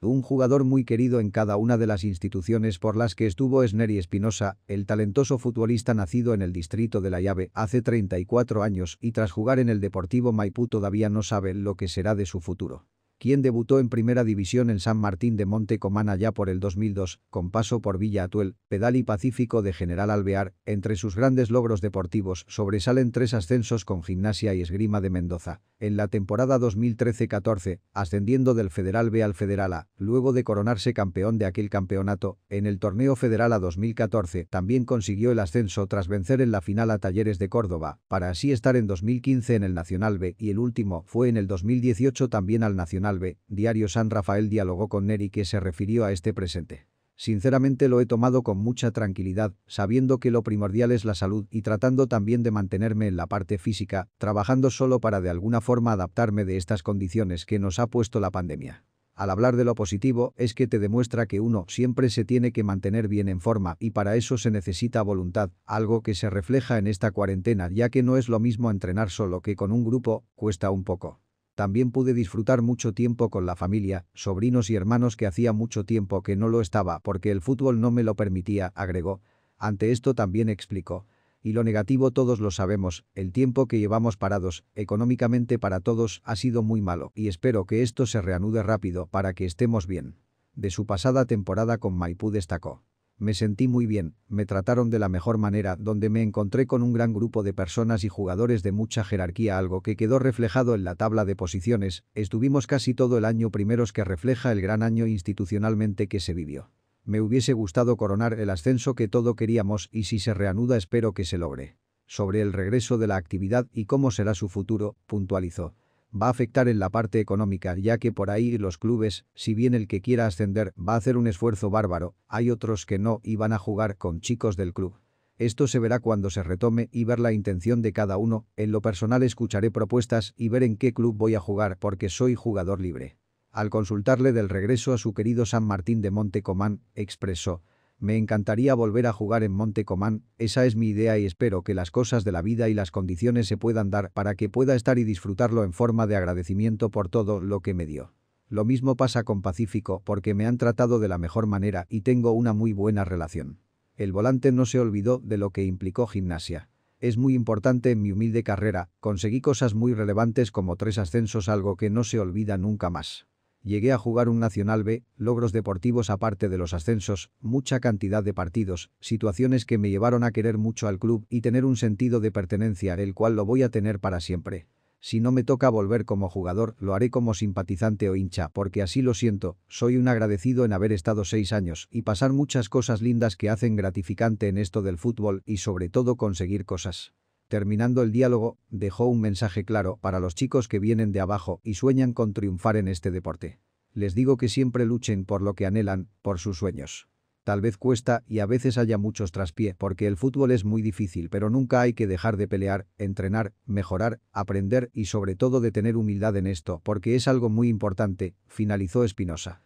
Un jugador muy querido en cada una de las instituciones por las que estuvo es Neri Espinosa, el talentoso futbolista nacido en el distrito de La Llave hace 34 años y tras jugar en el Deportivo Maipú todavía no sabe lo que será de su futuro quien debutó en primera división en San Martín de Monte Comana ya por el 2002, con paso por Villa Atuel, Pedal y Pacífico de General Alvear. Entre sus grandes logros deportivos sobresalen tres ascensos con Gimnasia y Esgrima de Mendoza. En la temporada 2013-14, ascendiendo del Federal B al Federal A, luego de coronarse campeón de aquel campeonato, en el torneo Federal A 2014 también consiguió el ascenso tras vencer en la final a Talleres de Córdoba, para así estar en 2015 en el Nacional B y el último fue en el 2018 también al Nacional Alve, Diario San Rafael dialogó con Neri que se refirió a este presente. Sinceramente lo he tomado con mucha tranquilidad, sabiendo que lo primordial es la salud y tratando también de mantenerme en la parte física, trabajando solo para de alguna forma adaptarme de estas condiciones que nos ha puesto la pandemia. Al hablar de lo positivo es que te demuestra que uno siempre se tiene que mantener bien en forma y para eso se necesita voluntad, algo que se refleja en esta cuarentena ya que no es lo mismo entrenar solo que con un grupo, cuesta un poco. También pude disfrutar mucho tiempo con la familia, sobrinos y hermanos que hacía mucho tiempo que no lo estaba porque el fútbol no me lo permitía, agregó. Ante esto también explicó. Y lo negativo todos lo sabemos, el tiempo que llevamos parados, económicamente para todos, ha sido muy malo y espero que esto se reanude rápido para que estemos bien. De su pasada temporada con Maipú destacó. Me sentí muy bien, me trataron de la mejor manera donde me encontré con un gran grupo de personas y jugadores de mucha jerarquía algo que quedó reflejado en la tabla de posiciones, estuvimos casi todo el año primeros que refleja el gran año institucionalmente que se vivió. Me hubiese gustado coronar el ascenso que todo queríamos y si se reanuda espero que se logre. Sobre el regreso de la actividad y cómo será su futuro, puntualizó va a afectar en la parte económica ya que por ahí los clubes, si bien el que quiera ascender va a hacer un esfuerzo bárbaro, hay otros que no y van a jugar con chicos del club. Esto se verá cuando se retome y ver la intención de cada uno, en lo personal escucharé propuestas y ver en qué club voy a jugar porque soy jugador libre. Al consultarle del regreso a su querido San Martín de Montecomán, expresó me encantaría volver a jugar en Montecomán, esa es mi idea y espero que las cosas de la vida y las condiciones se puedan dar para que pueda estar y disfrutarlo en forma de agradecimiento por todo lo que me dio. Lo mismo pasa con Pacífico porque me han tratado de la mejor manera y tengo una muy buena relación. El volante no se olvidó de lo que implicó gimnasia. Es muy importante en mi humilde carrera, conseguí cosas muy relevantes como tres ascensos algo que no se olvida nunca más. Llegué a jugar un Nacional B, logros deportivos aparte de los ascensos, mucha cantidad de partidos, situaciones que me llevaron a querer mucho al club y tener un sentido de pertenencia el cual lo voy a tener para siempre. Si no me toca volver como jugador, lo haré como simpatizante o hincha, porque así lo siento, soy un agradecido en haber estado seis años y pasar muchas cosas lindas que hacen gratificante en esto del fútbol y sobre todo conseguir cosas. Terminando el diálogo, dejó un mensaje claro para los chicos que vienen de abajo y sueñan con triunfar en este deporte. Les digo que siempre luchen por lo que anhelan, por sus sueños. Tal vez cuesta y a veces haya muchos traspié porque el fútbol es muy difícil pero nunca hay que dejar de pelear, entrenar, mejorar, aprender y sobre todo de tener humildad en esto porque es algo muy importante, finalizó Espinosa.